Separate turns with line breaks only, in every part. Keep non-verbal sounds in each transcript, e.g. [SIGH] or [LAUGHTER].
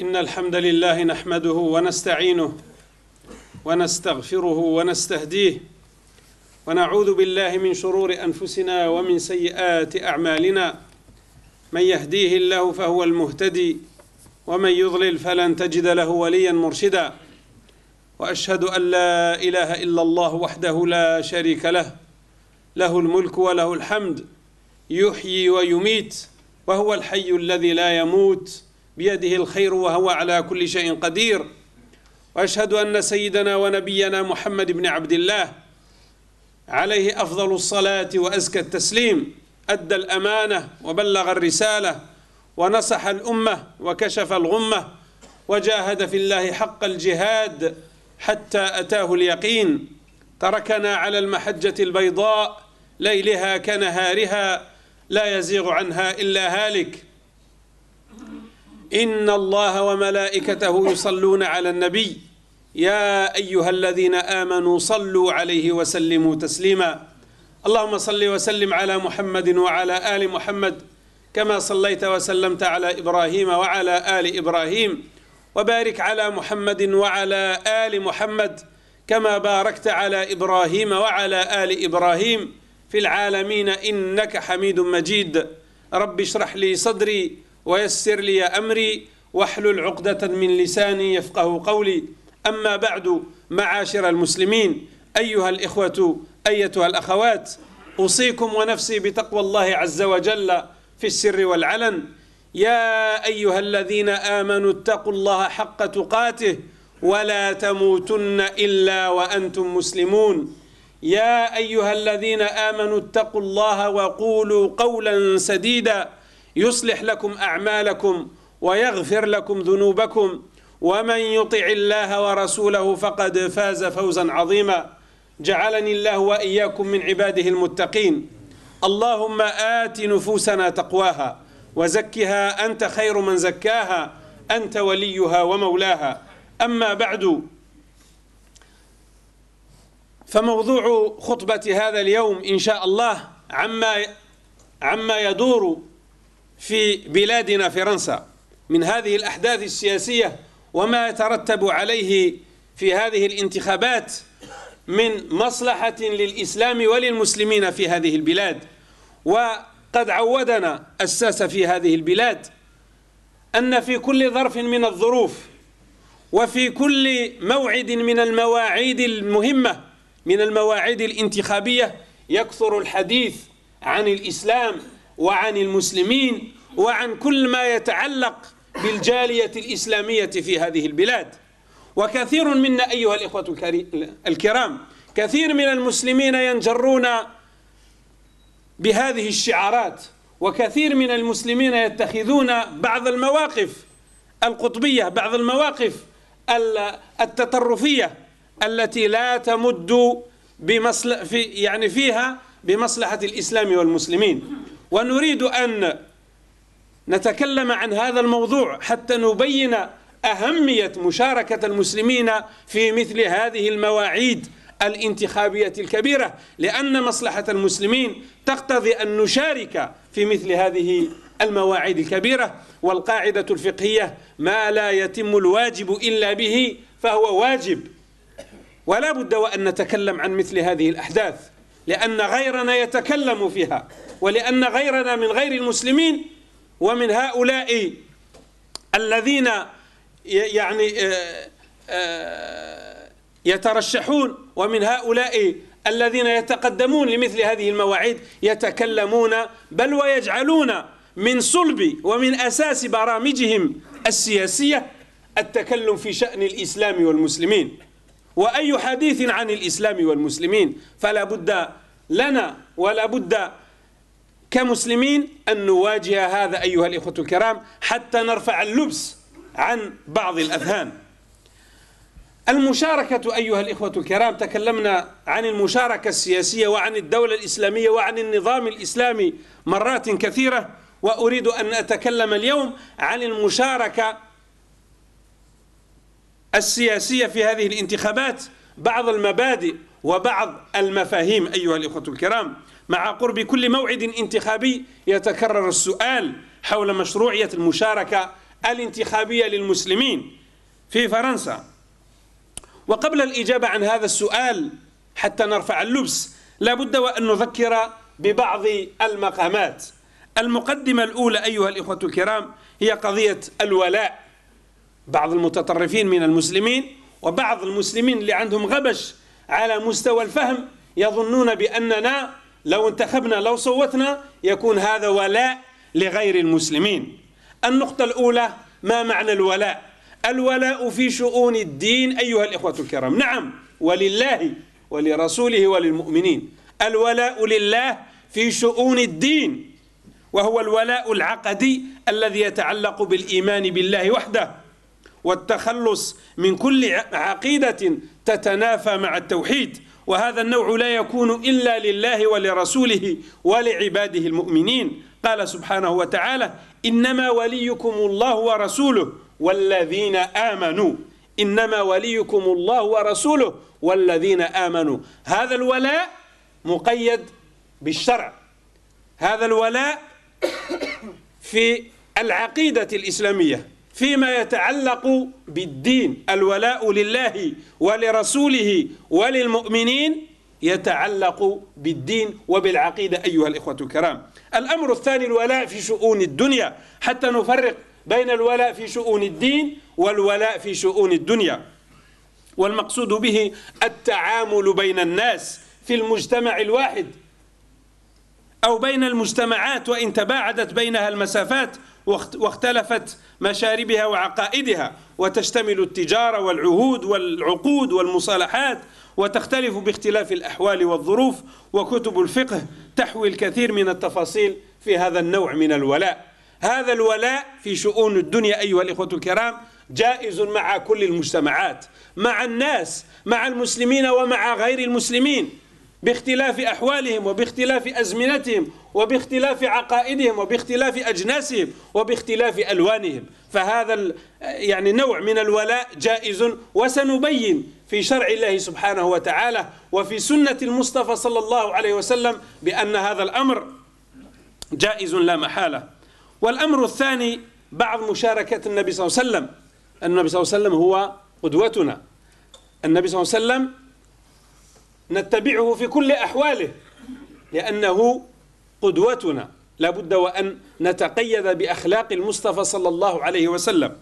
إن الحمد لله نحمده ونستعينه ونستغفره ونستهديه ونعوذ بالله من شرور أنفسنا ومن سيئات أعمالنا من يهديه الله فهو المهتدي ومن يضلل فلن تجد له وليا مرشدا واشهد ان لا اله الا الله وحده لا شريك له له الملك وله الحمد يحيي ويميت وهو الحي الذي لا يموت بيده الخير وهو على كل شيء قدير واشهد ان سيدنا ونبينا محمد بن عبد الله عليه افضل الصلاه وازكى التسليم ادى الامانه وبلغ الرساله ونصح الامه وكشف الغمه وجاهد في الله حق الجهاد حتى اتاه اليقين تركنا على المحجه البيضاء ليلها كنهارها لا يزيغ عنها الا هالك إن الله وملائكته يصلون على النبي يا أيها الذين آمنوا صلوا عليه وسلموا تسليما اللهم صل وسلم على محمد وعلى آل محمد كما صليت وسلمت على إبراهيم وعلى آل إبراهيم وبارك على محمد وعلى آل محمد كما باركت على إبراهيم وعلى آل إبراهيم في العالمين إنك حميد مجيد رب اشرح لي صدري ويسر لي أمري واحلل عقدة من لساني يفقه قولي أما بعد معاشر المسلمين أيها الإخوة أيتها الأخوات أوصيكم ونفسي بتقوى الله عز وجل في السر والعلن يا أيها الذين آمنوا اتقوا الله حق تقاته ولا تموتن إلا وأنتم مسلمون يا أيها الذين آمنوا اتقوا الله وقولوا قولا سديدا يصلح لكم أعمالكم ويغفر لكم ذنوبكم ومن يطع الله ورسوله فقد فاز فوزا عظيما جعلني الله وإياكم من عباده المتقين اللهم آت نفوسنا تقواها وزكها أنت خير من زكاها أنت وليها ومولاها أما بعد فموضوع خطبة هذا اليوم إن شاء الله عما عما يدور في بلادنا فرنسا من هذه الأحداث السياسية وما يترتب عليه في هذه الانتخابات من مصلحة للإسلام وللمسلمين في هذه البلاد وقد عودنا الساسة في هذه البلاد أن في كل ظرف من الظروف وفي كل موعد من المواعيد المهمة من المواعيد الانتخابية يكثر الحديث عن الإسلام وعن المسلمين وعن كل ما يتعلق بالجالية الإسلامية في هذه البلاد وكثير منا أيها الإخوة الكرام كثير من المسلمين ينجرون بهذه الشعارات وكثير من المسلمين يتخذون بعض المواقف القطبية بعض المواقف التطرفية التي لا تمد بمصل في يعني فيها بمصلحة الإسلام والمسلمين ونريد أن نتكلم عن هذا الموضوع حتى نبين أهمية مشاركة المسلمين في مثل هذه المواعيد الانتخابية الكبيرة لأن مصلحة المسلمين تقتضي أن نشارك في مثل هذه المواعيد الكبيرة والقاعدة الفقهية ما لا يتم الواجب إلا به فهو واجب ولا بد وأن نتكلم عن مثل هذه الأحداث لأن غيرنا يتكلم فيها ولأن غيرنا من غير المسلمين ومن هؤلاء الذين يعني آه، آه، يترشحون ومن هؤلاء الذين يتقدمون لمثل هذه المواعيد يتكلمون بل ويجعلون من صلب ومن أساس برامجهم السياسية التكلم في شأن الإسلام والمسلمين وأي حديث عن الإسلام والمسلمين فلا بد لنا ولا بد كمسلمين أن نواجه هذا أيها الإخوة الكرام حتى نرفع اللبس عن بعض الأذهان المشاركة أيها الإخوة الكرام تكلمنا عن المشاركة السياسية وعن الدولة الإسلامية وعن النظام الإسلامي مرات كثيرة وأريد أن أتكلم اليوم عن المشاركة السياسية في هذه الانتخابات بعض المبادئ وبعض المفاهيم أيها الإخوة الكرام مع قرب كل موعد انتخابي يتكرر السؤال حول مشروعية المشاركة الانتخابية للمسلمين في فرنسا وقبل الإجابة عن هذا السؤال حتى نرفع اللبس لابد وأن نذكر ببعض المقامات المقدمة الأولى أيها الإخوة الكرام هي قضية الولاء بعض المتطرفين من المسلمين وبعض المسلمين اللي عندهم غبش على مستوى الفهم يظنون بأننا لو انتخبنا لو صوتنا يكون هذا ولاء لغير المسلمين النقطة الأولى ما معنى الولاء الولاء في شؤون الدين أيها الإخوة الكرام نعم ولله ولرسوله وللمؤمنين الولاء لله في شؤون الدين وهو الولاء العقدي الذي يتعلق بالإيمان بالله وحده والتخلص من كل عقيدة تتنافى مع التوحيد وهذا النوع لا يكون إلا لله ولرسوله ولعباده المؤمنين قال سبحانه وتعالى إنما وليكم الله ورسوله والذين آمنوا إنما وليكم الله ورسوله والذين آمنوا هذا الولاء مقيد بالشرع هذا الولاء في العقيدة الإسلامية فيما يتعلق بالدين الولاء لله ولرسوله وللمؤمنين يتعلق بالدين وبالعقيدة أيها الإخوة الكرام الأمر الثاني الولاء في شؤون الدنيا حتى نفرق بين الولاء في شؤون الدين والولاء في شؤون الدنيا والمقصود به التعامل بين الناس في المجتمع الواحد أو بين المجتمعات وإن تباعدت بينها المسافات واختلفت مشاربها وعقائدها وتشتمل التجارة والعهود والعقود والمصالحات وتختلف باختلاف الأحوال والظروف وكتب الفقه تحوي الكثير من التفاصيل في هذا النوع من الولاء هذا الولاء في شؤون الدنيا أيها الإخوة الكرام جائز مع كل المجتمعات مع الناس مع المسلمين ومع غير المسلمين باختلاف أحوالهم وباختلاف أزمنتهم وباختلاف عقائدهم وباختلاف أجناسهم وباختلاف ألوانهم فهذا يعني نوع من الولاء جائز وسنبين في شرع الله سبحانه وتعالى وفي سنة المصطفى صلى الله عليه وسلم بأن هذا الأمر جائز لا محالة والأمر الثاني بعض مشاركة النبي صلى الله عليه وسلم النبي صلى الله عليه وسلم هو قدوتنا النبي صلى الله عليه وسلم نتبعه في كل أحواله لأنه قدوتنا لا بد وأن نتقيد بأخلاق المصطفى صلى الله عليه وسلم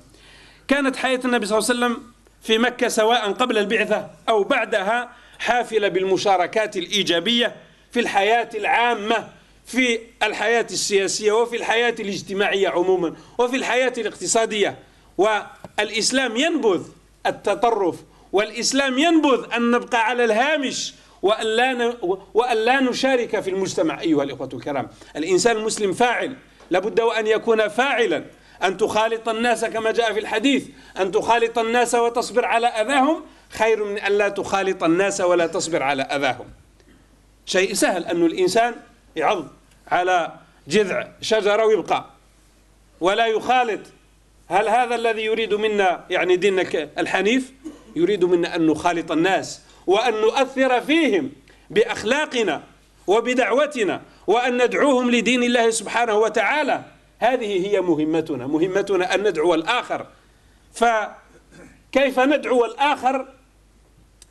كانت حياة النبي صلى الله عليه وسلم في مكة سواء قبل البعثة أو بعدها حافلة بالمشاركات الإيجابية في الحياة العامة في الحياة السياسية وفي الحياة الاجتماعية عموما وفي الحياة الاقتصادية والإسلام ينبذ التطرف والإسلام ينبذ أن نبقى على الهامش وأن لا, نشارك في المجتمع أيها الإخوة الكرام الإنسان المسلم فاعل لابد وأن يكون فاعلا أن تخالط الناس كما جاء في الحديث أن تخالط الناس وتصبر على أذاهم خير من أن لا تخالط الناس ولا تصبر على أذاهم شيء سهل أن الإنسان يعض على جذع شجرة ويبقى ولا يخالط هل هذا الذي يريد منا يعني دينك الحنيف يريد منا أن نخالط الناس وأن نؤثر فيهم بأخلاقنا وبدعوتنا وأن ندعوهم لدين الله سبحانه وتعالى هذه هي مهمتنا مهمتنا أن ندعو الآخر فكيف ندعو الآخر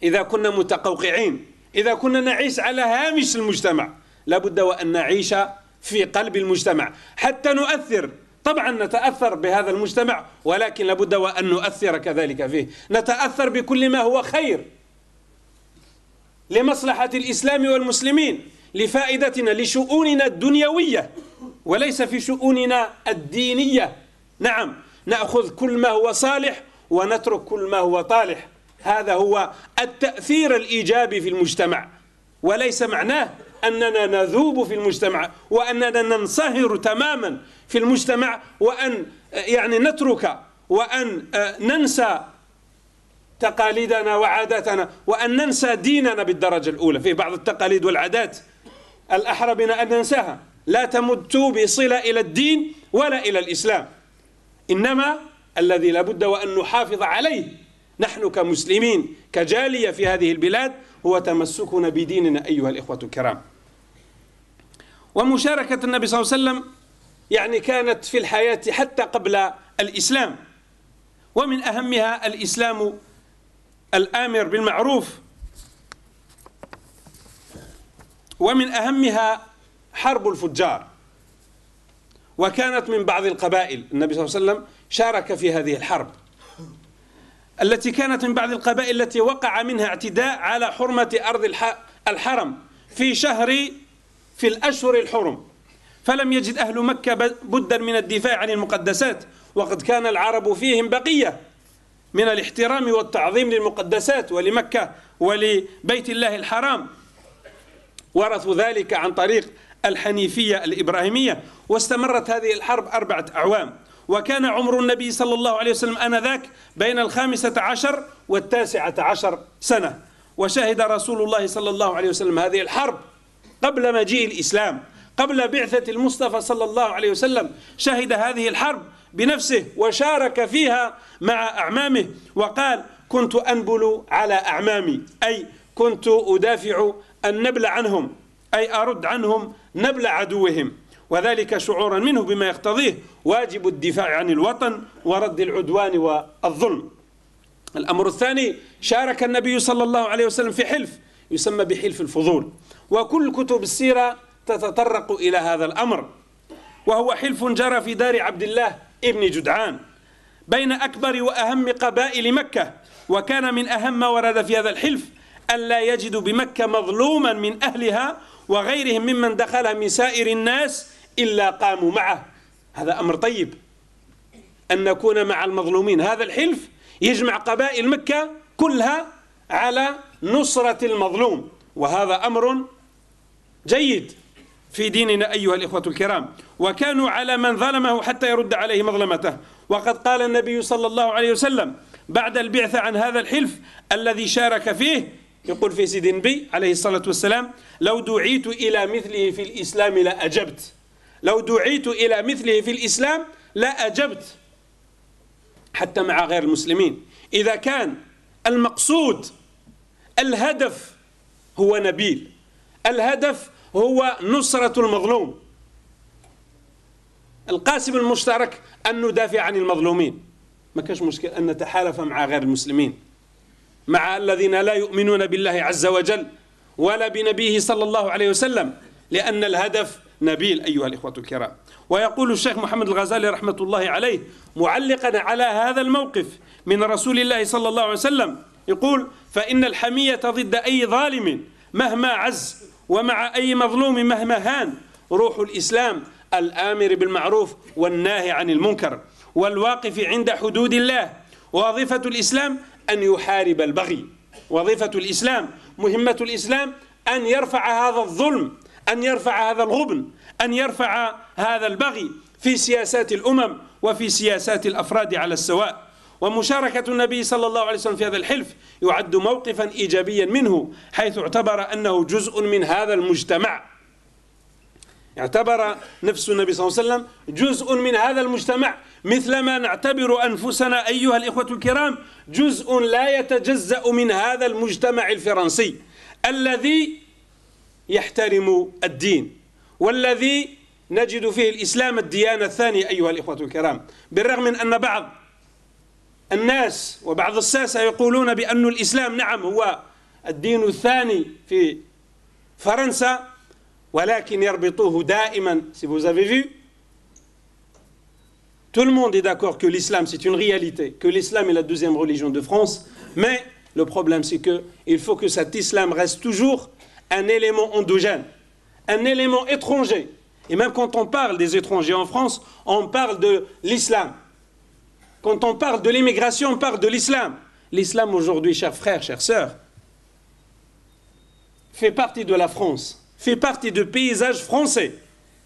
إذا كنا متقوقعين إذا كنا نعيش على هامش المجتمع لابد وأن نعيش في قلب المجتمع حتى نؤثر طبعا نتأثر بهذا المجتمع ولكن لابد وأن نؤثر كذلك فيه نتأثر بكل ما هو خير لمصلحة الإسلام والمسلمين لفائدتنا لشؤوننا الدنيوية وليس في شؤوننا الدينية نعم نأخذ كل ما هو صالح ونترك كل ما هو طالح هذا هو التأثير الإيجابي في المجتمع وليس معناه أننا نذوب في المجتمع وأننا ننصهر تماما في المجتمع وأن يعني نترك وأن آه، ننسى تقاليدنا وعاداتنا وأن ننسى ديننا بالدرجة الأولى في بعض التقاليد والعادات الأحرى بنا أن ننساها لا تمت بصلة إلى الدين ولا إلى الإسلام إنما الذي لابد وأن نحافظ عليه نحن كمسلمين كجالية في هذه البلاد هو تمسكنا بديننا أيها الإخوة الكرام ومشاركة النبي صلى الله عليه وسلم يعني كانت في الحياة حتى قبل الإسلام ومن أهمها الإسلام الآمر بالمعروف ومن أهمها حرب الفجار وكانت من بعض القبائل النبي صلى الله عليه وسلم شارك في هذه الحرب التي كانت من بعض القبائل التي وقع منها اعتداء على حرمة أرض الحرم في شهر في الأشهر الحرم فلم يجد أهل مكة بدا من الدفاع عن المقدسات وقد كان العرب فيهم بقية من الاحترام والتعظيم للمقدسات ولمكة ولبيت الله الحرام ورثوا ذلك عن طريق الحنيفية الإبراهيمية واستمرت هذه الحرب أربعة أعوام وكان عمر النبي صلى الله عليه وسلم أنذاك بين الخامسة عشر والتاسعة عشر سنة وشهد رسول الله صلى الله عليه وسلم هذه الحرب قبل مجيء الإسلام قبل بعثة المصطفى صلى الله عليه وسلم شهد هذه الحرب بنفسه وشارك فيها مع أعمامه وقال كنت أنبل على أعمامي أي كنت أدافع النبل عنهم أي أرد عنهم نبل عدوهم وذلك شعورا منه بما يقتضيه واجب الدفاع عن الوطن ورد العدوان والظلم الأمر الثاني شارك النبي صلى الله عليه وسلم في حلف يسمى بحلف الفضول وكل كتب السيرة تتطرق إلى هذا الأمر وهو حلف جرى في دار عبد الله ابن جدعان بين أكبر وأهم قبائل مكة وكان من أهم ما ورد في هذا الحلف ألا يجد بمكة مظلوما من أهلها وغيرهم ممن دخلها من سائر الناس إلا قاموا معه هذا أمر طيب أن نكون مع المظلومين هذا الحلف يجمع قبائل مكة كلها على نصرة المظلوم وهذا أمر جيد في ديننا أيها الإخوة الكرام وكانوا على من ظلمه حتى يرد عليه مظلمته وقد قال النبي صلى الله عليه وسلم بعد البعثة عن هذا الحلف الذي شارك فيه يقول في سيدي النبي عليه الصلاة والسلام لو دعيت إلى مثله في الإسلام لأجبت لو دعيت إلى مثله في الإسلام لا أجبت حتى مع غير المسلمين إذا كان المقصود الهدف هو نبيل الهدف هو نصرة المظلوم القاسم المشترك أن ندافع عن المظلومين ما كانش مشكل أن نتحالف مع غير المسلمين مع الذين لا يؤمنون بالله عز وجل ولا بنبيه صلى الله عليه وسلم لأن الهدف نبيل أيها الإخوة الكرام ويقول الشيخ محمد الغزالي رحمة الله عليه معلقا على هذا الموقف من رسول الله صلى الله عليه وسلم يقول فإن الحمية ضد أي ظالم مهما عز ومع أي مظلوم مهما هان روح الإسلام الآمر بالمعروف والناهي عن المنكر والواقف عند حدود الله وظيفة الإسلام أن يحارب البغي وظيفة الإسلام مهمة الإسلام أن يرفع هذا الظلم أن يرفع هذا الغبن أن يرفع هذا البغي في سياسات الأمم وفي سياسات الأفراد على السواء ومشاركة النبي صلى الله عليه وسلم في هذا الحلف يعد موقفا إيجابيا منه حيث اعتبر أنه جزء من هذا المجتمع اعتبر نفس النبي صلى الله عليه وسلم جزء من هذا المجتمع مثلما نعتبر أنفسنا أيها الإخوة الكرام جزء لا يتجزأ من هذا المجتمع الفرنسي الذي يحترم الدين والذي نجد فيه الإسلام الديانة الثانية أيها الإخوة الكرام بالرغم من أن بعض الناس وبعض الساسة يقولون بأن الإسلام نعم هو الدين الثاني في فرنسا ولكن يربطوه دائما si vous avez vu Tout le monde est d'accord que l'islam, c'est une réalité, que l'islam est la deuxième religion de France, mais le problème, c'est qu'il faut que cet islam reste toujours un élément endogène, un élément étranger. Et même quand on parle des étrangers en France, on parle de l'islam. Quand on parle de l'immigration, on parle de l'islam. L'islam aujourd'hui, chers frères, chères sœurs, fait partie de la France, fait partie du paysage français.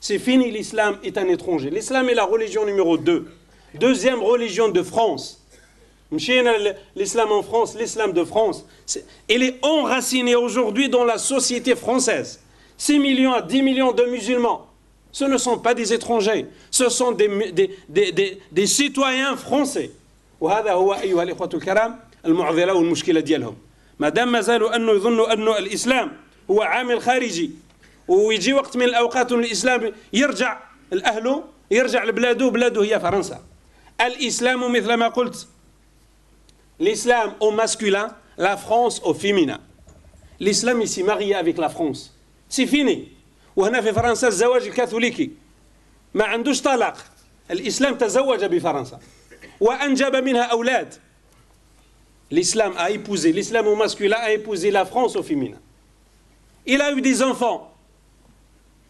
C'est fini, l'islam est un étranger. L'islam est la religion numéro 2, deux, deuxième religion de France. L'islam en France, l'islam de France, il est enraciné aujourd'hui dans la société française. 6 millions à 10 millions de musulmans, ce ne sont pas des étrangers, ce sont des, des, des, des citoyens français. وهذا هو أيها الإخوة الكرام المعضلة والمشكلة ديالهم ما دام un زالوا أنه يظنوا il الإسلام هو عامل خارجي ويجي وقت من الأوقات الإسلام يرجع لأهله يرجع لبلاده بلاده هي فرنسا الإسلام مثل ما قلت l'islam au masculin, la France au féminin. L'islam ici marié avec la France. C'est fini. Mais en فرنسا L'islam الكاثوليكي ما l'islam طلاق الإسلام تزوج بفرنسا وأنجب minha أولاد L'islam a épousé, l'islam au masculin a épousé la France au féminin. Il a eu des enfants.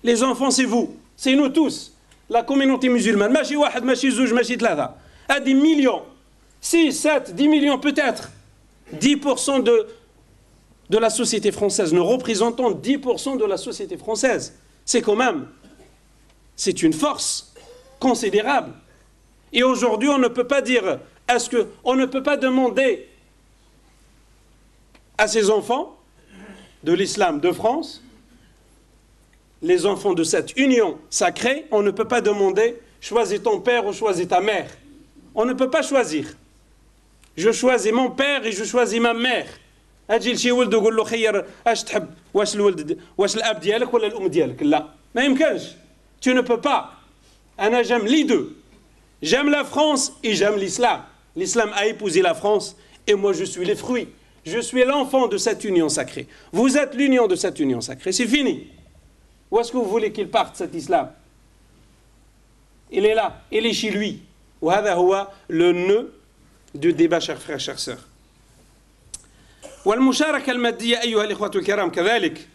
Les enfants, c'est vous, c'est nous tous, la communauté musulmane. Machi wahad, machi zouj, machi tlada. À des millions. 6, 7, 10 millions peut-être, 10% de, la société française. Nous représentons 10% de la société française. C'est quand même, c'est une force considérable. Et aujourd'hui, on ne peut pas dire, est-ce que, on ne peut pas demander à ces enfants de l'islam de France, les enfants de cette union sacrée, on ne peut pas demander, choisis ton père ou choisis ta mère. On ne peut pas choisir. Je choisis mon père et je choisis ma mère. tu ne peux pas J'aime جام لي دو J'aime la France et l'islam l'islam a épousé la France et moi je suis les fruits je suis l'enfant de cette union sacrée vous êtes l'union de cette union sacrée c'est fini où est-ce que vous voulez qu'il parte cet islam il est là il est chez lui le nœud دو ديبا شيخ frères, شيخ سوغ والمشاركة المادية أيها الإخوة الكرام كذلك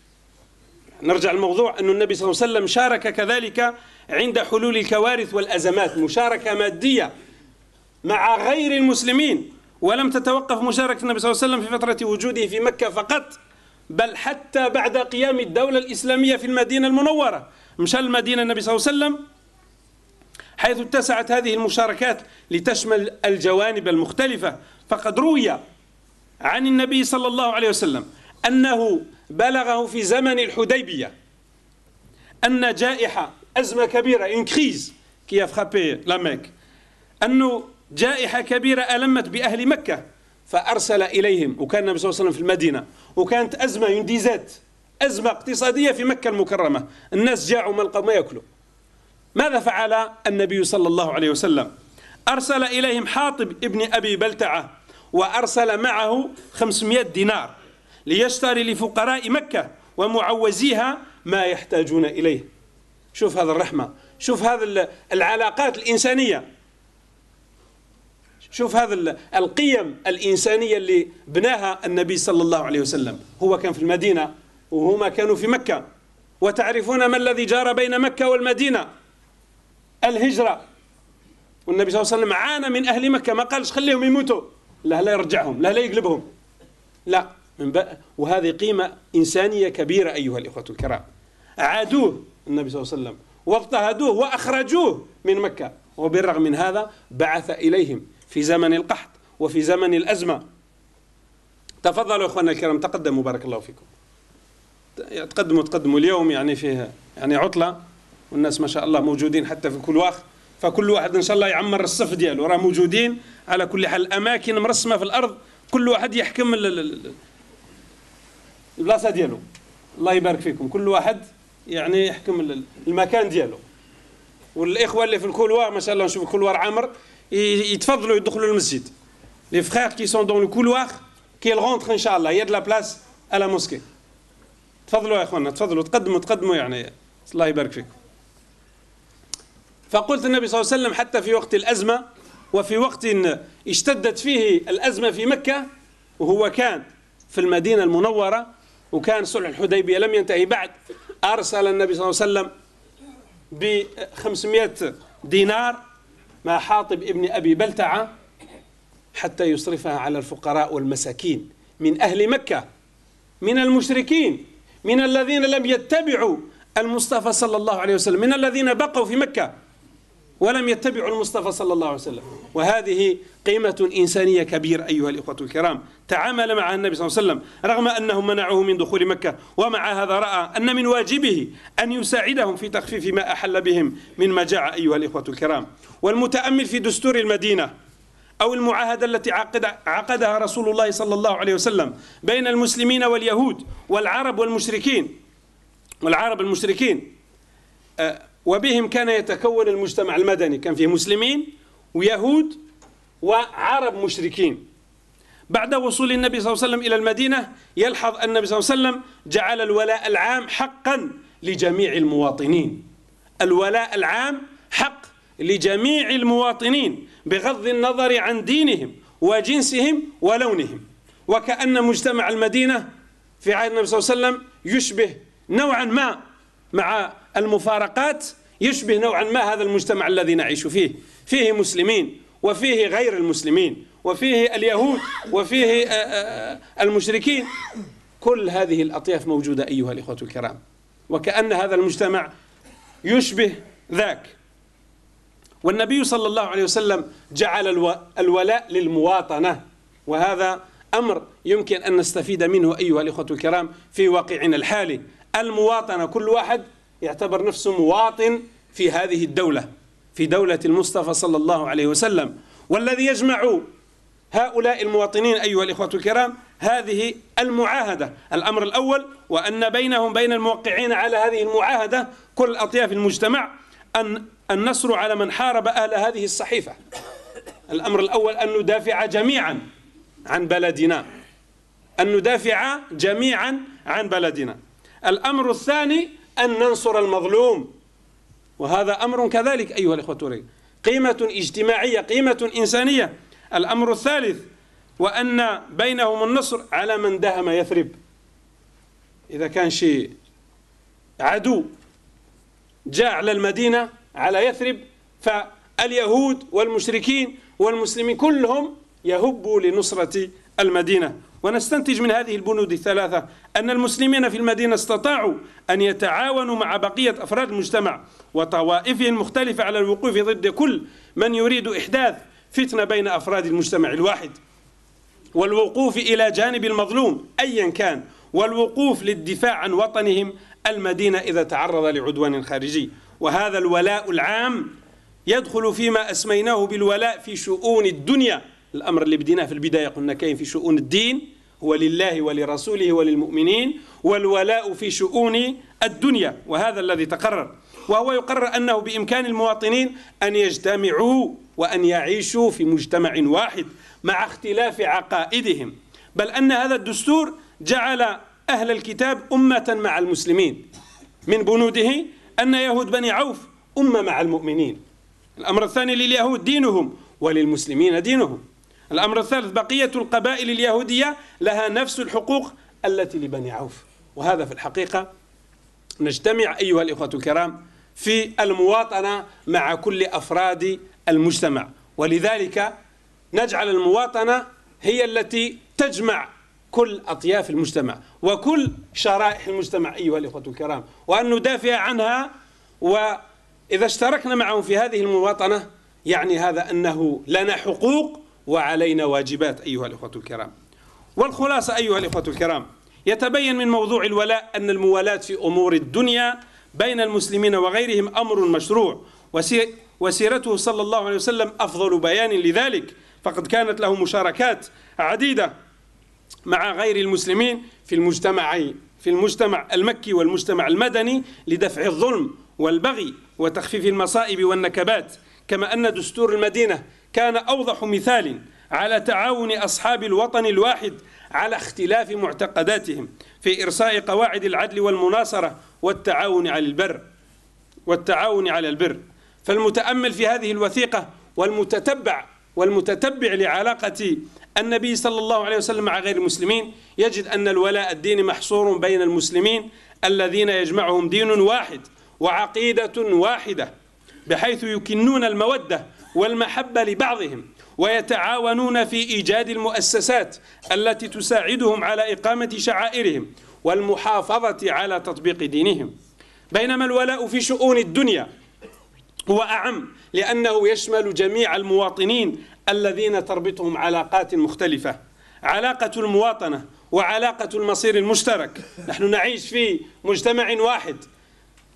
نرجع الموضوع أن النبي صلى الله عليه وسلم شارك كذلك عند حلول الكوارث والأزمات مشاركة مادية مع غير المسلمين ولم تتوقف مشاركة النبي صلى الله عليه وسلم في فترة وجوده في مكة فقط بل حتى بعد قيام الدولة الإسلامية في المدينة المنورة مشى المدينة النبي صلى الله عليه وسلم حيث اتسعت هذه المشاركات لتشمل الجوانب المختلفة فقد روي عن النبي صلى الله عليه وسلم أنه بلغه في زمن الحديبية أن جائحة أزمة كبيرة une كريز qui a frappé أنه جائحة كبيرة ألمت بأهل مكة فأرسل إليهم وكان النبي صلى الله عليه وسلم في المدينة وكانت أزمة ينديزات أزمة اقتصادية في مكة المكرمة الناس جاعوا ما لقوا ما يأكلوا ماذا فعل النبي صلى الله عليه وسلم أرسل إليهم حاطب ابن أبي بلتعة وأرسل معه 500 دينار ليشتري لفقراء مكة ومعوزيها ما يحتاجون إليه شوف هذا الرحمة شوف هذا العلاقات الإنسانية شوف هذا القيم الإنسانية اللي بناها النبي صلى الله عليه وسلم هو كان في المدينة وهما كانوا في مكة وتعرفون ما الذي جار بين مكة والمدينة الهجرة والنبي صلى الله عليه وسلم عانى من أهل مكة ما قالش خليهم يموتوا لا لا يرجعهم لا لا يقلبهم لا من بقى وهذه قيمة إنسانية كبيرة أيها الإخوة الكرام عادوه النبي صلى الله عليه وسلم واضطهدوه وأخرجوه من مكة وبالرغم من هذا بعث إليهم في زمن القحط وفي زمن الأزمة تفضلوا أخواننا الكرام تقدموا بارك الله فيكم تقدموا تقدموا اليوم يعني فيها يعني عطلة والناس ما شاء الله موجودين حتى في كل واخ فكل واحد ان شاء الله يعمر الصف ديالو راه موجودين على كل حال اماكن مرسمه في الارض كل واحد يحكم البلاصه ديالو الله يبارك فيكم كل واحد يعني يحكم المكان ديالو والاخوه اللي في الكولوار ما شاء الله نشوف الكولوار عامر يتفضلوا يدخلوا المسجد لي فرير كي سون دون لو كولوار كي رونتر ان شاء الله يا لا بلاس على موسكي تفضلوا يا اخوانا تفضلوا تقدموا تقدموا يعني الله يبارك فيكم فقلت النبي صلى الله عليه وسلم حتى في وقت الأزمة وفي وقت اشتدت فيه الأزمة في مكة وهو كان في المدينة المنورة وكان صلح الحديبية لم ينتهي بعد أرسل النبي صلى الله عليه وسلم ب 500 دينار مع حاطب ابن أبي بلتعة حتى يصرفها على الفقراء والمساكين من أهل مكة من المشركين من الذين لم يتبعوا المصطفى صلى الله عليه وسلم من الذين بقوا في مكة ولم يتبعوا المصطفى صلى الله عليه وسلم وهذه قيمة إنسانية كبيرة أيها الإخوة الكرام تعامل مع النبي صلى الله عليه وسلم رغم أنهم منعوه من دخول مكة ومع هذا رأى أن من واجبه أن يساعدهم في تخفيف ما أحل بهم من مجاعة أيها الإخوة الكرام والمتأمل في دستور المدينة أو المعاهدة التي عقد عقدها رسول الله صلى الله عليه وسلم بين المسلمين واليهود والعرب والمشركين والعرب المشركين آه، وبهم كان يتكون المجتمع المدني كان فيه مسلمين ويهود وعرب مشركين بعد وصول النبي صلى الله عليه وسلم إلى المدينة يلحظ أن النبي صلى الله عليه وسلم جعل الولاء العام حقا لجميع المواطنين الولاء العام حق لجميع المواطنين بغض النظر عن دينهم وجنسهم ولونهم وكأن مجتمع المدينة في عهد النبي صلى الله عليه وسلم يشبه نوعا ما مع المفارقات يشبه نوعا ما هذا المجتمع الذي نعيش فيه فيه مسلمين وفيه غير المسلمين وفيه اليهود وفيه آه، آه، آه، المشركين كل هذه الأطياف موجودة أيها الإخوة الكرام وكأن هذا المجتمع يشبه ذاك والنبي صلى الله عليه وسلم جعل الولاء للمواطنة وهذا أمر يمكن أن نستفيد منه أيها الإخوة الكرام في واقعنا الحالي المواطنة كل واحد يعتبر نفسه مواطن في هذه الدولة في دولة المصطفى صلى الله عليه وسلم والذي يجمع هؤلاء المواطنين أيها الإخوة الكرام هذه المعاهدة الأمر الأول وأن بينهم بين الموقعين على هذه المعاهدة كل أطياف المجتمع أن النصر على من حارب أهل هذه الصحيفة الأمر الأول أن ندافع جميعا عن بلدنا أن ندافع جميعا عن بلدنا الأمر الثاني أن ننصر المظلوم وهذا أمر كذلك أيها الإخوة الأولين قيمة اجتماعية قيمة إنسانية الأمر الثالث وأن بينهم النصر على من دهم يثرب إذا كان شيء عدو جاء على المدينة على يثرب فاليهود والمشركين والمسلمين كلهم يهبوا لنصرة المدينة ونستنتج من هذه البنود الثلاثة أن المسلمين في المدينة استطاعوا أن يتعاونوا مع بقية أفراد المجتمع وطوائفهم المختلفة على الوقوف ضد كل من يريد إحداث فتنة بين أفراد المجتمع الواحد والوقوف إلى جانب المظلوم أيا كان والوقوف للدفاع عن وطنهم المدينة إذا تعرض لعدوان خارجي وهذا الولاء العام يدخل فيما أسميناه بالولاء في شؤون الدنيا الأمر اللي بديناه في البداية قلنا كاين في شؤون الدين هو لله ولرسوله وللمؤمنين والولاء في شؤون الدنيا وهذا الذي تقرر وهو يقرر أنه بإمكان المواطنين أن يجتمعوا وأن يعيشوا في مجتمع واحد مع اختلاف عقائدهم بل أن هذا الدستور جعل أهل الكتاب أمة مع المسلمين من بنوده أن يهود بني عوف أمة مع المؤمنين الأمر الثاني لليهود دينهم وللمسلمين دينهم الأمر الثالث بقية القبائل اليهودية لها نفس الحقوق التي لبني عوف وهذا في الحقيقة نجتمع أيها الإخوة الكرام في المواطنة مع كل أفراد المجتمع ولذلك نجعل المواطنة هي التي تجمع كل أطياف المجتمع وكل شرائح المجتمع أيها الإخوة الكرام وأن ندافع عنها وإذا اشتركنا معهم في هذه المواطنة يعني هذا أنه لنا حقوق وعلينا واجبات أيها الإخوة الكرام والخلاصة أيها الإخوة الكرام يتبين من موضوع الولاء أن الموالاة في أمور الدنيا بين المسلمين وغيرهم أمر مشروع وسيرته صلى الله عليه وسلم أفضل بيان لذلك فقد كانت له مشاركات عديدة مع غير المسلمين في المجتمعين في المجتمع المكي والمجتمع المدني لدفع الظلم والبغي وتخفيف المصائب والنكبات كما أن دستور المدينة كان أوضح مثال على تعاون أصحاب الوطن الواحد على اختلاف معتقداتهم في إرساء قواعد العدل والمناصرة والتعاون على البر والتعاون على البر فالمتأمل في هذه الوثيقة والمتتبع والمتتبع لعلاقة النبي صلى الله عليه وسلم مع غير المسلمين يجد أن الولاء الديني محصور بين المسلمين الذين يجمعهم دين واحد وعقيدة واحدة بحيث يكنون المودة والمحبة لبعضهم ويتعاونون في إيجاد المؤسسات التي تساعدهم على إقامة شعائرهم والمحافظة على تطبيق دينهم بينما الولاء في شؤون الدنيا هو أعم لأنه يشمل جميع المواطنين الذين تربطهم علاقات مختلفة علاقة المواطنة وعلاقة المصير المشترك نحن نعيش في مجتمع واحد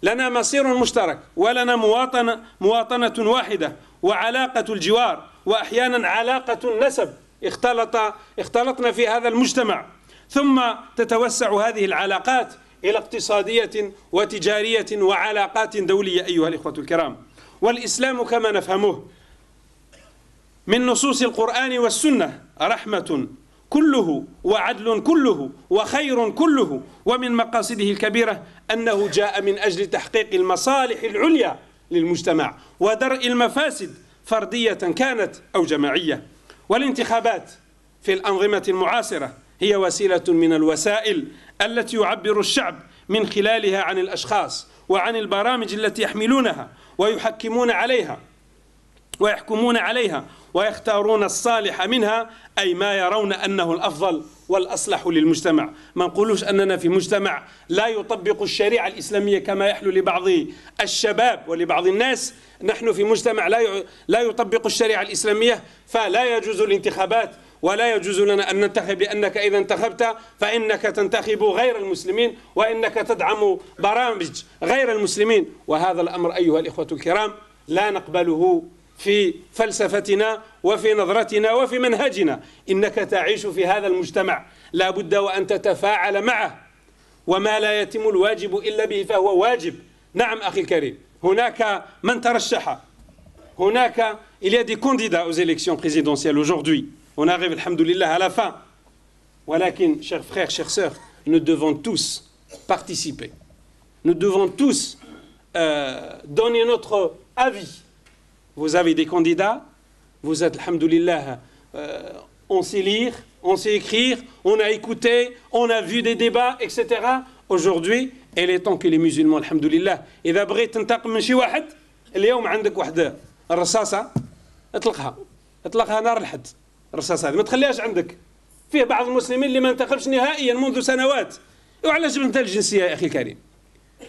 لنا مصير مشترك ولنا مواطنة, مواطنة واحدة وعلاقة الجوار وأحيانا علاقة النسب اختلط اختلطنا في هذا المجتمع ثم تتوسع هذه العلاقات إلى اقتصادية وتجارية وعلاقات دولية أيها الإخوة الكرام والإسلام كما نفهمه من نصوص القرآن والسنة رحمة كله وعدل كله وخير كله ومن مقاصده الكبيرة أنه جاء من أجل تحقيق المصالح العليا للمجتمع ودرء المفاسد فردية كانت أو جماعية والانتخابات في الأنظمة المعاصرة هي وسيلة من الوسائل التي يعبر الشعب من خلالها عن الأشخاص وعن البرامج التي يحملونها ويحكمون عليها ويحكمون عليها ويختارون الصالح منها أي ما يرون أنه الأفضل والأصلح للمجتمع ما نقولوش أننا في مجتمع لا يطبق الشريعة الإسلامية كما يحلو لبعض الشباب ولبعض الناس نحن في مجتمع لا لا يطبق الشريعة الإسلامية فلا يجوز الانتخابات ولا يجوز لنا أن ننتخب لأنك إذا انتخبت فإنك تنتخب غير المسلمين وإنك تدعم برامج غير المسلمين وهذا الأمر أيها الإخوة الكرام لا نقبله في فلسفتنا وفي نظرتنا وفي منهجنا إنك تعيش في هذا المجتمع لا بد وأن تتفاعل معه وما لا يتم الواجب إلا به فهو واجب نعم أخي الكريم هناك من ترشح هناك il y a des candidats aux élections présidentielles aujourd'hui on arrive alhamdoulilah à la fin ولكن chers frères chers sœurs nous devons tous participer nous devons tous euh, donner notre avis Vous avez des candidats, vous êtes, alhamdoulilah, euh, on sait lire, on sait écrire, on a écouté, on a vu des débats, etc. Aujourd'hui, il est temps que les musulmans, alhamdoulilah, إذا بغيت تنتقم من شي واحد اليوم عندك واحد الرصاصة اطلقها اطلقها نار الحد الرصاصة هذه ما تخليهاش عندك فيه بعض المسلمين اللي ما انتقمش نهائيا منذ سنوات وعلاش جبت انت الجنسية يا أخي الكريم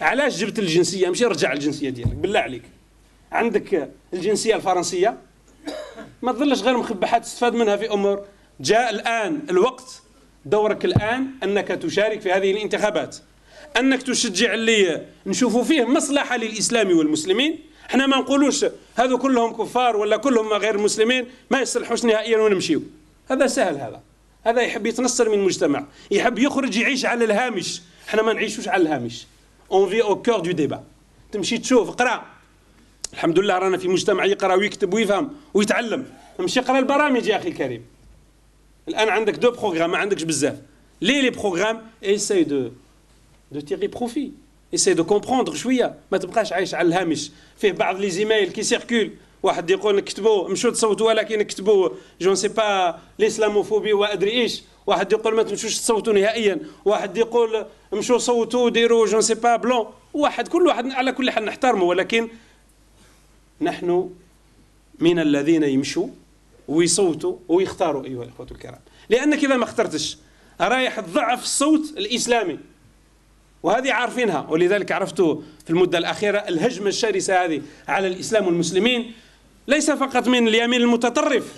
علاش جبت الجنسية ماشي رجع الجنسية ديالك بالله عليك عندك الجنسيه الفرنسيه ما تظلش غير مخبحات تستفاد منها في امور جاء الان الوقت دورك الان انك تشارك في هذه الانتخابات انك تشجع اللي نشوفوا فيه مصلحه للاسلام والمسلمين احنا ما نقولوش هذو كلهم كفار ولا كلهم غير مسلمين ما يصلحوش نهائيا ونمشيو هذا سهل هذا هذا يحب يتنصر من المجتمع يحب يخرج يعيش على الهامش احنا ما نعيشوش على الهامش اون في او كور دو ديبا تمشي تشوف اقرا الحمد لله رانا في مجتمع يقرا ويكتب ويفهم ويتعلم مش يقرا البرامج يا اخي الكريم الان عندك دو بروغرام ما عندكش بزاف لي لي بروغرام ايساي دو دو تيري بروفي ايساي دو كومبروندر شويه ما تبقاش عايش على الهامش فيه بعض لي زيمايل كي سيركول واحد يقول نكتبوا مشو تصوتوا ولكن نكتبوا جون سي با الاسلاموفوبي وادري ايش واحد يقول ما تمشوش تصوتوا نهائيا واحد يقول مشو صوتوا ديروا جون سي با بلون واحد كل واحد على كل حال نحترمه ولكن نحن من الذين يمشوا ويصوتوا ويختاروا أيها الإخوة الكرام لأنك إذا ما اخترتش رايح تضعف الصوت الإسلامي وهذه عارفينها ولذلك عرفتوا في المدة الأخيرة الهجمة الشرسة هذه على الإسلام والمسلمين ليس فقط من اليمين المتطرف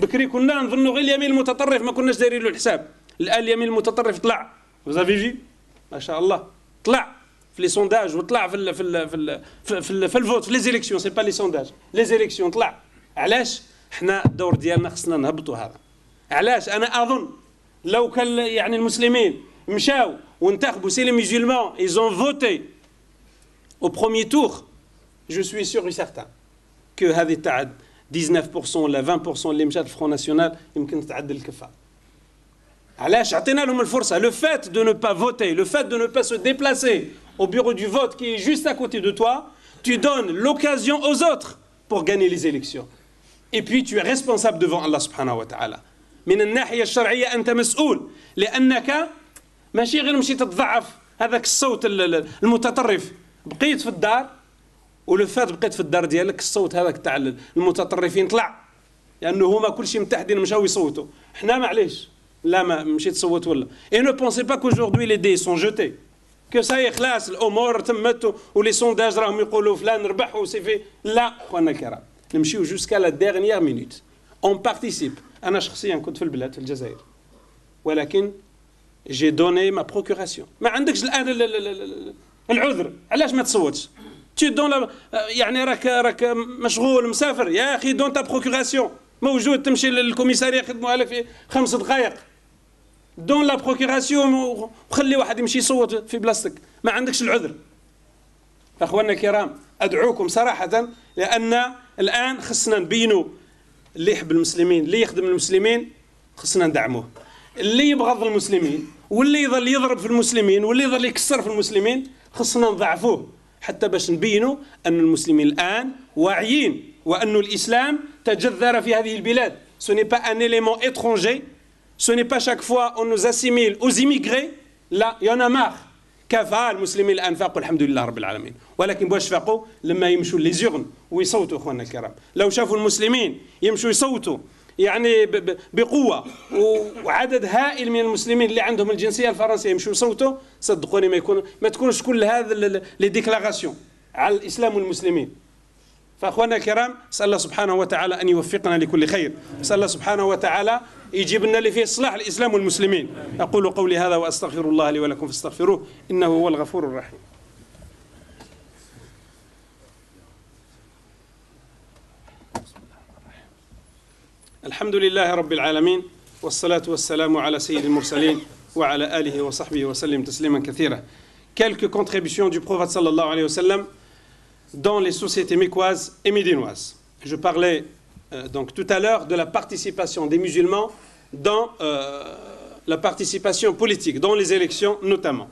بكري كنا نظنوا غير اليمين المتطرف ما كناش دايرين له الحساب الآن اليمين المتطرف طلع وزافيجي ما شاء الله طلع les sondages, les élections, ce n'est pas les sondages, les élections, c'est élections, les élections, les élections, les élections, les élections, les élections, les élections, les élections, les élections, les élections, les élections, les élections, les élections, les élections, les élections, les élections, les élections, les que les élections, les élections, les élections, les élections, les élections, les élections, les élections, les élections, les élections, les élections, au bureau du vote qui est juste à côté de toi, tu donnes l'occasion aux autres pour gagner les élections. Et puis tu es responsable devant Allah subhanahu wa ta'ala. من الناحية الشرعية أنت مسؤول لأنك ماشي غير مشيت تضعف هذاك الصوت المتطرف بقيت في الدار ولو فات بقيت في الدار ديالك الصوت هذاك تاع المتطرفين طلع لأنه هما كلشي متحدين مشاو يصوتوا حنا معليش لا ما مشيت تصوت ولا اي نو بونسي با كوجوردي لي دي سون جوتي كو ساي خلاص الامور تمت ولي سونداج راهم يقولوا فلان ربح وسي في لا اخواننا الكرام نمشيو جوسكا لا ديرنيير مينوت اون بارتيسيب انا شخصيا كنت في البلاد في الجزائر ولكن جي دوني ما بروكوراسيون ما عندكش الان العذر علاش ما تصوتش تي دون يعني راك راك مشغول مسافر يا اخي دون تا بروكوراسيون موجود تمشي للكوميساريه يخدموها لك في خمس دقائق دون لا بروكيراسيون وخلي واحد يمشي يصوت في بلاصتك ما عندكش العذر اخواننا الكرام ادعوكم صراحه لان الان خصنا نبينوا اللي يحب المسلمين اللي يخدم المسلمين خصنا ندعموه اللي يبغض المسلمين واللي يظل يضرب في المسلمين واللي يظل يكسر في المسلمين خصنا نضعفوه حتى باش نبينوا ان المسلمين الان واعيين وان الاسلام تجذر في هذه البلاد سوني با ان اليمون اتخونجي Ce n'est pas chaque fois on nous assimile aux immigrés. لا يانا مخ مار كفى المسلمين الان فاقوا الحمد لله رب العالمين ولكن باش فاقوا لما يمشوا لي زيغن ويصوتوا اخواننا الكرام لو شافوا المسلمين يمشوا يصوتوا يعني بقوه وعدد هائل من المسلمين اللي عندهم الجنسيه الفرنسيه يمشوا يصوتوا صدقوني ما يكون ما تكونش كل هذا لي ديكلاراسيون على الاسلام والمسلمين فأخواننا الكرام أسأل الله سبحانه وتعالى أن يوفقنا لكل خير أسأل الله سبحانه وتعالى يجيب لنا اللي فيه صلاح الإسلام والمسلمين أقول قولي هذا وأستغفر الله لي ولكم فاستغفروه إنه هو الغفور الرحيم الحمد لله رب العالمين والصلاة والسلام على سيد المرسلين وعلى آله وصحبه وسلم تسليما كثيرا Quelques contributions du prophète sallallahu alayhi wa sallam dans les sociétés mécoises et médinoises. Je parlais euh, donc tout à l'heure de la participation des musulmans dans euh, la participation politique, dans les élections notamment.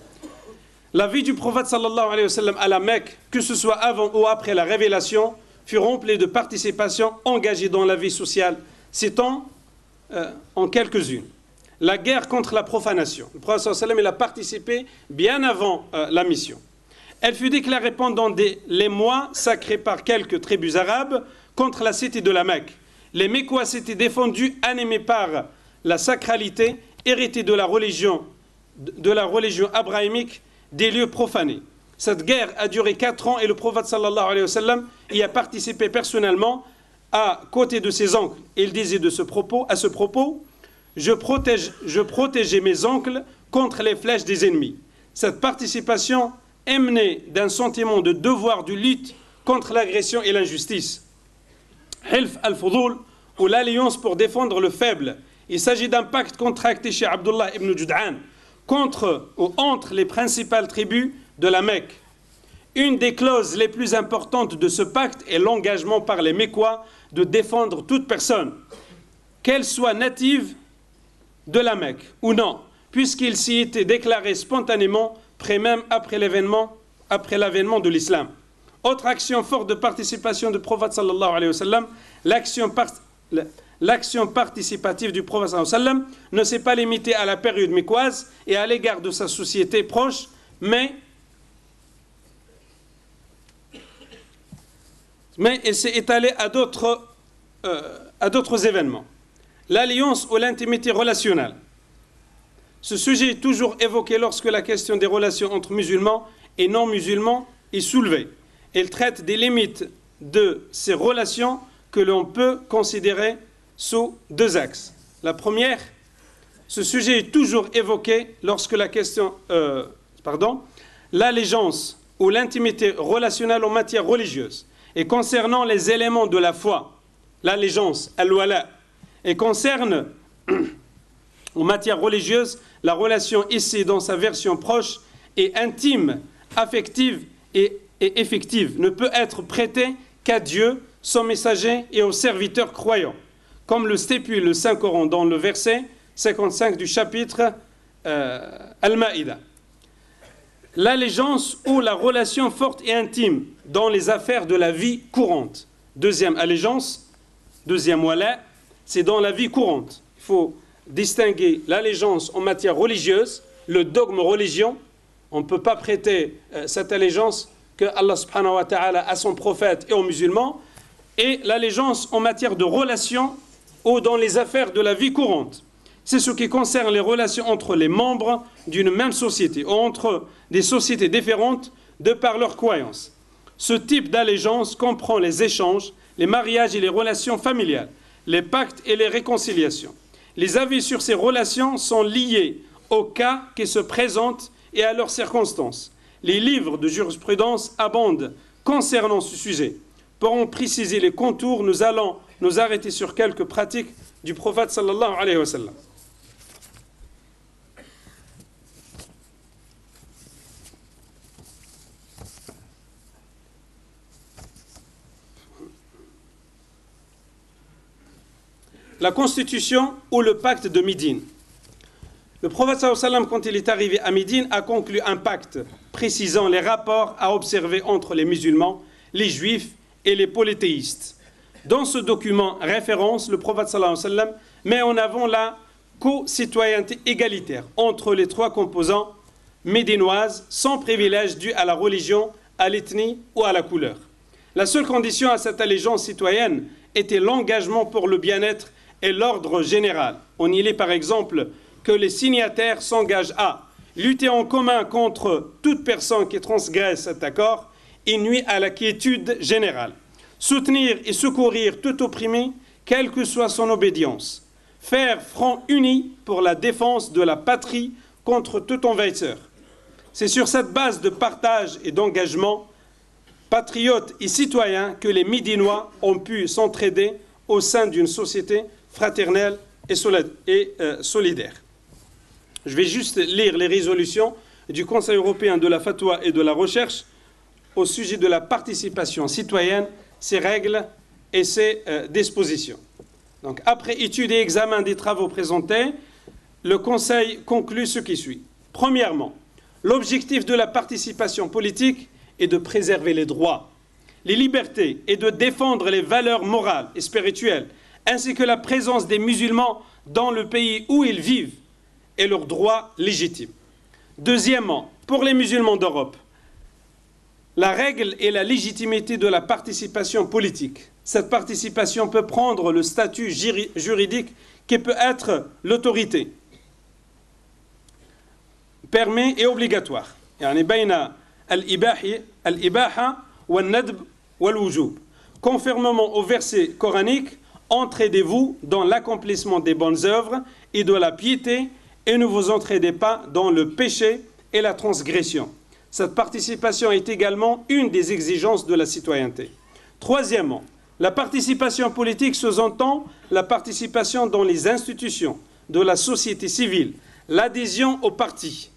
La vie du prophète sallallahu alayhi wa sallam à la Mecque, que ce soit avant ou après la révélation, fut remplie de participations engagées dans la vie sociale, citant euh, en quelques-unes. La guerre contre la profanation. Le prophète sallallahu alayhi wa sallam, a participé bien avant la mission elle fut déclarée pendant des, les mois sacrés par quelques tribus arabes contre la cité de la Mecque. Les Mécois s'étaient défendus, animés par la sacralité héritée de la religion, de la religion abrahamique des lieux profanés. Cette guerre a duré quatre ans et le prophète sallallahu alayhi wa sallam y a participé personnellement à côté de ses oncles. Il disait de ce propos, à ce propos, je, protège, je protégeais mes oncles contre les flèches des ennemis. Cette participation Emmené d'un sentiment de devoir du lutte contre l'agression et l'injustice. Hilf al-Fudul ou l'alliance pour défendre le faible. Il s'agit d'un pacte contracté chez Abdullah ibn Jud'an contre ou entre les principales tribus de la Mecque. Une des clauses les plus importantes de ce pacte est l'engagement par les Mécois de défendre toute personne, qu'elle soit native de la Mecque ou non, puisqu'il s'y était déclaré spontanément près même après après l'avènement de l'islam. Autre action forte de participation du prophète l'action participative du prophète ne s'est pas limitée à la période miquoise et à l'égard de sa société proche, mais, mais elle s'est étalée à d'autres euh, événements. L'alliance ou l'intimité relationnelle, ce sujet est toujours évoqué lorsque la question des relations entre musulmans et non-musulmans est soulevée. Elle traite des limites de ces relations que l'on peut considérer sous deux axes. La première, ce sujet est toujours évoqué lorsque la question, euh, pardon, l'allégeance ou l'intimité relationnelle en matière religieuse et concernant les éléments de la foi, l'allégeance, al-wala, et concerne [CLEARS THROAT] en matière religieuse, la relation ici dans sa version proche et intime, affective et, effective ne peut être prêtée qu'à Dieu, son messager et aux serviteurs croyants, comme le stipule le Saint-Coran dans le verset 55 du chapitre euh, al maida L'allégeance ou la relation forte et intime dans les affaires de la vie courante. Deuxième allégeance, deuxième wala, c'est dans la vie courante. Il faut distinguer l'allégeance en matière religieuse, le dogme religion. On ne peut pas prêter euh, cette allégeance que Allah subhanahu wa ta'ala à son prophète et aux musulmans, et l'allégeance en matière de relations ou dans les affaires de la vie courante. C'est ce qui concerne les relations entre les membres d'une même société ou entre des sociétés différentes de par leur croyance. Ce type d'allégeance comprend les échanges, les mariages et les relations familiales, les pactes et les réconciliations. Les avis sur ces relations sont liés aux cas qui se présentent et à leurs circonstances. Les livres de jurisprudence abondent concernant ce sujet. Pour en préciser les contours, nous allons nous arrêter sur quelques pratiques du prophète sallallahu alayhi wa sallam. la constitution ou le pacte de Médine. Le prophète sallam, quand il est arrivé à Médine, a conclu un pacte précisant les rapports à observer entre les musulmans, les juifs et les polythéistes. Dans ce document référence, le prophète sallam, met en avant la co-citoyenneté égalitaire entre les trois composants médinoises sans privilège dû à la religion, à l'ethnie ou à la couleur. La seule condition à cette allégeance citoyenne était l'engagement pour le bien-être et l'ordre général. On y lit par exemple que les signataires s'engagent à lutter en commun contre toute personne qui transgresse cet accord et nuit à la quiétude générale, soutenir et secourir tout opprimé, quelle que soit son obédience, faire front uni pour la défense de la patrie contre tout envahisseur. C'est sur cette base de partage et d'engagement patriotes et citoyens que les Midinois ont pu s'entraider au sein d'une société fraternelle et euh, solidaire. Je vais juste lire les résolutions du Conseil européen de la fatwa et de la recherche au sujet de la participation citoyenne, ses règles et ses euh, dispositions. Donc, après étude et examen des travaux présentés, le Conseil conclut ce qui suit. Premièrement, l'objectif de la participation politique est de préserver les droits, les libertés et de défendre les valeurs morales et spirituelles ainsi que la présence des musulmans dans le pays où ils vivent et leur droit légitime. Deuxièmement, pour les musulmans d'Europe, la règle est la légitimité de la participation politique. Cette participation peut prendre le statut juridique qui peut être l'autorité, permis et obligatoire. Conformément au verset coranique, entraidez-vous dans l'accomplissement des bonnes œuvres et de la piété, et ne vous entraidez pas dans le péché et la transgression. Cette participation est également une des exigences de la citoyenneté. Troisièmement, la participation politique sous-entend la participation dans les institutions de la société civile, l'adhésion aux partis,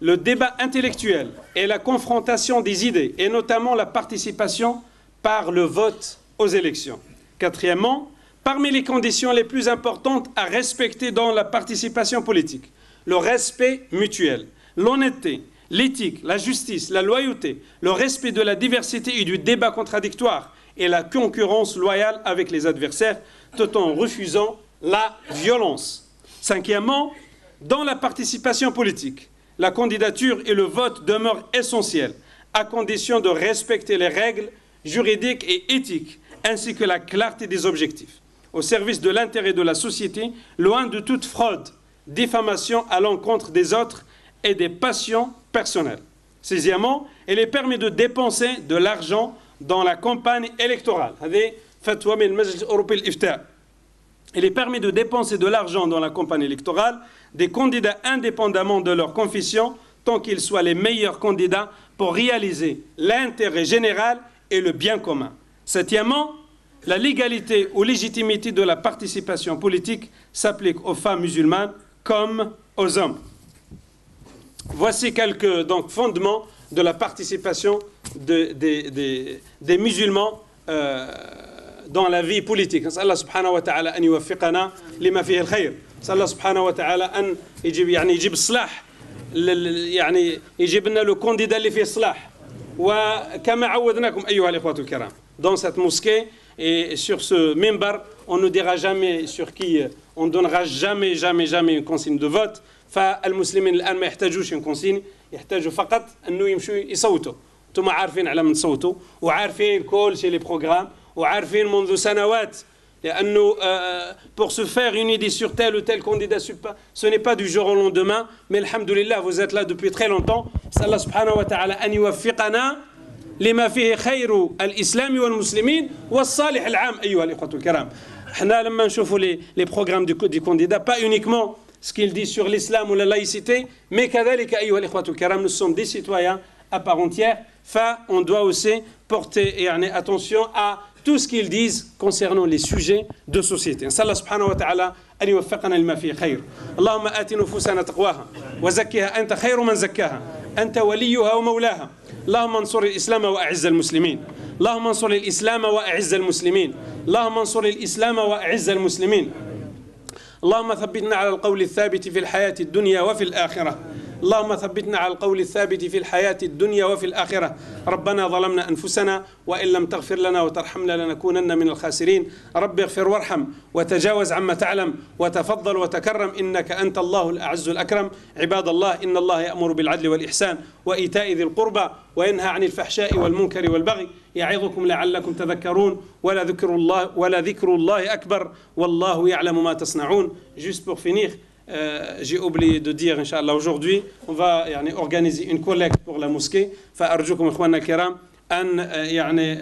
le débat intellectuel et la confrontation des idées, et notamment la participation par le vote aux élections. Quatrièmement, parmi les conditions les plus importantes à respecter dans la participation politique, le respect mutuel, l'honnêteté, l'éthique, la justice, la loyauté, le respect de la diversité et du débat contradictoire et la concurrence loyale avec les adversaires, tout en refusant la violence. Cinquièmement, dans la participation politique, la candidature et le vote demeurent essentiels, à condition de respecter les règles juridiques et éthiques ainsi que la clarté des objectifs, au service de l'intérêt de la société, loin de toute fraude, diffamation à l'encontre des autres et des passions personnelles. Sixièmement, il est permis de dépenser de l'argent dans la campagne électorale. Il est permis de dépenser de l'argent dans la campagne électorale des candidats indépendamment de leur confession, tant qu'ils soient les meilleurs candidats pour réaliser l'intérêt général et le bien commun. Septièmement, la légalité ou légitimité de la participation politique s'applique aux femmes musulmanes comme aux hommes. Voici quelques donc, fondements de la participation de, de, de, des musulmans euh, dans la vie politique. Allah subhanahu wa ta'ala an yuwaffiqana lima fihi al-khayr. Allah subhanahu wa ta'ala an يجيب يعني يجيب صلاح يعني يجيب لنا لو كونديدا اللي فيه صلاح وكما عودناكم ايها الاخوه الكرام dans cette mosquée et sur ce mimbar, on ne dira jamais sur qui on ne donnera jamais, jamais, jamais une consigne de vote. Les musulmans, ils n'ont pas une consigne, ils n'ont pas besoin de voter. Ils ont besoin de voter. Ils ont besoin chez les programmes. Ils ont besoin de voter. Pour se faire une idée sur tel ou tel candidat, ce n'est pas du jour au lendemain. Mais alhamdoulilah, vous êtes là depuis très longtemps. Salah subhanahu wa ta'ala, an لما فيه خير الإسلام والمسلمين والصالح العام أيها الإخوة الكرام احنا لما نشوفوا لي لي بروغرام دي كونديدا با اونيكمون ce دي disent sur l'islam ou la laïcité, mais كذلك أيها الإخوة الكرام nous sommes des citoyens à part entière, fa on doit aussi porter يعني attention à tout ce qu'ils disent concernant les sujets de société. نسأل الله سبحانه وتعالى أن يوفقنا لما فيه خير. اللهم آت نفوسنا تقواها وزكها أنت خير من زكاها. أنت وليها ومولاها اللهم انصر الإسلام وأعز المسلمين اللهم انصر الإسلام وأعز المسلمين اللهم انصر الإسلام وأعز المسلمين اللهم ثبتنا على القول الثابت في الحياة الدنيا وفي الآخرة اللهم ثبتنا على القول الثابت في الحياة الدنيا وفي الآخرة ربنا ظلمنا أنفسنا وإن لم تغفر لنا وترحمنا لنكونن من الخاسرين رب اغفر وارحم وتجاوز عما تعلم وتفضل وتكرم إنك أنت الله الأعز الأكرم عباد الله إن الله يأمر بالعدل والإحسان وإيتاء ذي القربى وينهى عن الفحشاء والمنكر والبغي يعظكم لعلكم تذكرون ولا ذكر الله ولا ذكر الله أكبر والله يعلم ما تصنعون juste pour finir Euh, j'ai oublié de dire, Inch'Allah, aujourd'hui, on va يعني, organiser une collecte pour la mosquée. فأرجوكم إخواننا الكرام أن يعني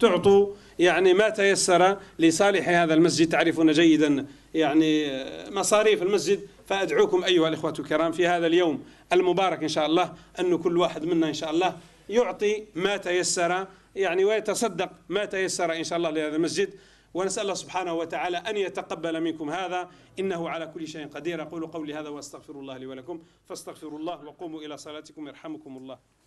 تعطوا يعني ما تيسر لصالح هذا المسجد تعرفون جيدا يعني مصاريف المسجد فأدعوكم أيها الإخوة الكرام في هذا اليوم المبارك إن شاء الله أن كل واحد منا إن شاء الله يعطي ما تيسر يعني ويتصدق ما تيسر إن شاء الله لهذا المسجد ونسأل الله سبحانه وتعالى أن يتقبل منكم هذا إنه على كل شيء قدير أقول قولي هذا وأستغفر الله لي ولكم فاستغفروا الله وقوموا إلى صلاتكم يرحمكم الله